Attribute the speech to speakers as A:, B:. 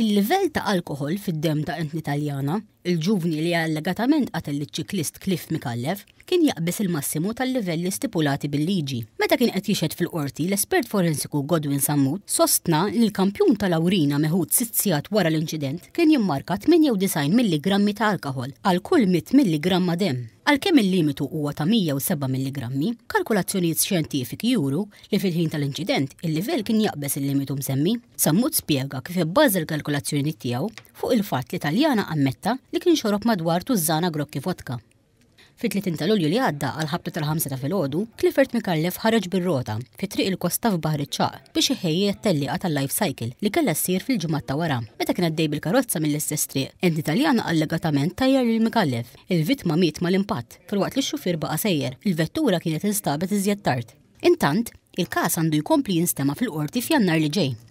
A: Il-livell ta' alkohol fid-dem ta' entni Taljana, il-ġuvni li allegatament qatel l-ċiklist Cliff Mikallef, kien jaqbis il-massimu tal-livelli stipulati bil-liġi. Meta kien qed jixed fil-qorti, l-espert forensiku Godwin Sammut sostna li l-kampjun tal-awrina meħud sizzijat wara l-inċident kien jimmarka 98 mg ta' alkohol għal kull 100 mg dem. Għalkemm il-limitu huwa ta' 107 mg, kalkulazzjonijiet xjentifiki juru li fil-ħin tal-inċident il-livell kien jaqbes il-limitu msemmi. Sammut spjega kif ibbaż il-kalkulazzjoni tiegħu fuq il-fatt li Taljana ammetta li kien xorob madwar tużana grokki vodka. Fit-30 ta' Lulju li għadda għal ħabta tal-5 ta' filgħodu, Clifford Mikallef ħareġ bir-rota fi triq il-kosta f'Baħar ċaq biex iħejji t-tellieqa tal-life cycle li kellha ssir fil-ġimgħat ta' wara. Meta kien għaddej bil-karozza mill-istess triq, enti Taljan allegatament tajjar lil Mikallef. Il-vittma miet mal-impatt filwaqt li x-xufier baqa' sejjer. Il-vettura kienet instabet iżjed tard. Intant, il-każ għandu jkompli jinstema fil-qorti f'jannar li ġej.